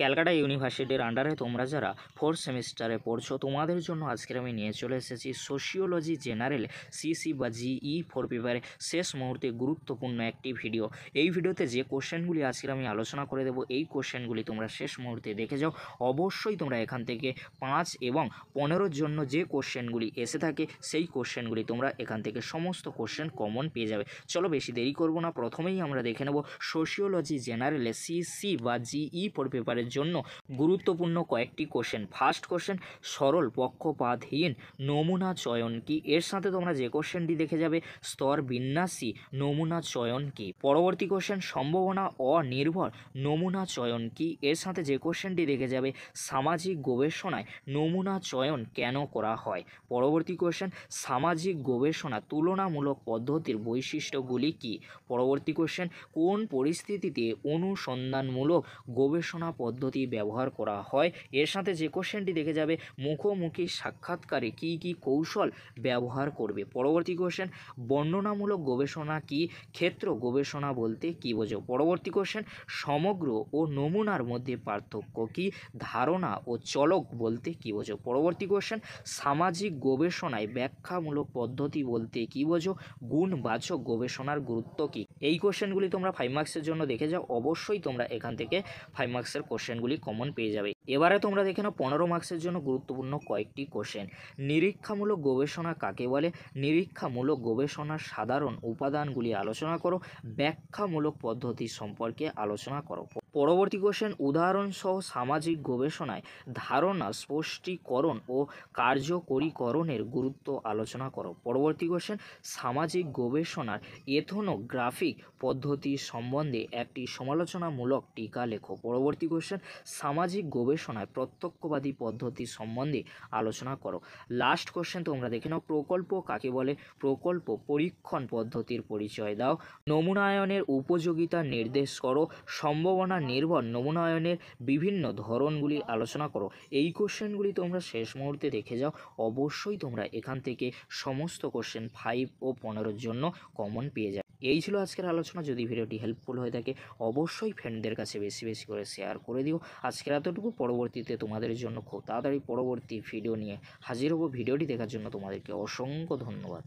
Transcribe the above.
ক্যালকাটা ইউনিভার্সিটির আন্ডারে তোমরা যারা ফোর্থ সেমিস্টারে পড়ছো তোমাদের জন্য আজকের আমি নিয়ে চলে এসেছি সোশিওলজি জেনারেল সিসি বা জিই ফোর পেপারে শেষ মুহূর্তে গুরুত্বপূর্ণ একটি ভিডিও এই ভিডিওতে যে কোশ্চেনগুলি আজকের আমি আলোচনা করে দেবো এই কোশ্চেনগুলি তোমরা শেষ মুহূর্তে দেখে যাও অবশ্যই তোমরা এখান থেকে পাঁচ এবং পনেরোর জন্য যে কোশ্চেনগুলি এসে থাকে সেই কোশ্চেনগুলি তোমরা এখান থেকে সমস্ত কোশ্চেন কমন পেয়ে যাবে চলো বেশি দেরি করব না প্রথমেই আমরা দেখে নেব সোশিওলজি জেনারেলে সিসি বা জিই ফোর পেপারের জন্য গুরুত্বপূর্ণ কয়েকটি কোশ্চেন ফার্স্ট কোশ্চেন সরল পক্ষপাতহীন নমুনা চয়ন কি এর সাথে তোমরা যে কোশ্চেনটি দেখে যাবে স্তর বিন্যাসী নমুনা চয়ন কি পরবর্তী কোশ্চেন সম্ভাবনা অনির্ভর নমুনা চয়ন কি এর সাথে যে কোশ্চেনটি দেখে যাবে সামাজিক গবেষণায় নমুনা চয়ন কেন করা হয় পরবর্তী কোশ্চেন সামাজিক গবেষণা তুলনামূলক পদ্ধতির বৈশিষ্ট্যগুলি কি পরবর্তী কোশ্চেন কোন পরিস্থিতিতে অনুসন্ধানমূলক গবেষণা পদ্ধতি পদ্ধতি ব্যবহার করা হয় এর সাথে যে কোশ্চেনটি দেখে যাবে মুখোমুখি সাক্ষাৎকারে কি কি কৌশল ব্যবহার করবে পরবর্তী কোশ্চেন বর্ণনামূলক গবেষণা কি ক্ষেত্র গবেষণা বলতে কি বোঝো পরবর্তী কোশ্চেন সমগ্র ও নমুনার মধ্যে পার্থক্য কি ধারণা ও চলক বলতে কি বোঝো পরবর্তী কোশ্চেন সামাজিক গবেষণায় ব্যাখ্যামূলক পদ্ধতি বলতে কি বোঝো গুণবাচক গবেষণার গুরুত্ব কি এই কোশ্চেনগুলি তোমরা ফাইভ মার্কসের জন্য দেখে যাও অবশ্যই তোমরা এখান থেকে ফাইভ মার্কসের কোশ্চেন কোশ্চেনগুলি কমন পেয়ে যাবে এবারে তোমরা দেখে নাও পনেরো মার্ক্সের জন্য গুরুত্বপূর্ণ কয়েকটি কোশ্চেন নিরীক্ষামূলক গবেষণা কাকে বলে নিরীক্ষামূলক গবেষণার সাধারণ উপাদানগুলি আলোচনা করো ব্যাখ্যামূলক পদ্ধতি সম্পর্কে আলোচনা করো পরবর্তী কোশ্চেন উদাহরণসহ সামাজিক গবেষণায় ধারণা স্পষ্টীকরণ ও কার্যকরীকরণের গুরুত্ব আলোচনা করো পরবর্তী কোশ্চেন সামাজিক গবেষণার এথনোগ্রাফিক পদ্ধতি সম্বন্ধে একটি সমালোচনামূলক টিকা লেখো পরবর্তী কোশ্চেন সামাজিক গবেষণা গবেষণায় প্রত্যক্ষবাদী পদ্ধতি সম্বন্ধে আলোচনা করো লাস্ট কোশ্চেন তোমরা দেখে নাও প্রকল্প কাকে বলে প্রকল্প পরীক্ষণ পদ্ধতির পরিচয় দাও নমুনায়নের উপযোগিতা নির্দেশ করো সম্ভাবনা নির্ভর নমুনায়নের বিভিন্ন ধরনগুলি আলোচনা করো এই কোশ্চেনগুলি তোমরা শেষ মুহূর্তে দেখে যাও অবশ্যই তোমরা এখান থেকে সমস্ত কোশ্চেন ফাইভ ও পনেরোর জন্য কমন পেয়ে যাবে এই ছিল আজকের আলোচনা যদি ভিডিওটি হেল্পফুল হয়ে থাকে অবশ্যই ফ্রেন্ডদের কাছে বেশি বেশি করে শেয়ার করে দিও আজকের এতটুকু পরবর্তীতে তোমাদের জন্য খুব তাড়াতাড়ি পরবর্তী ভিডিও নিয়ে হাজির হব ভিডিওটি দেখার জন্য তোমাদেরকে অসংখ্য ধন্যবাদ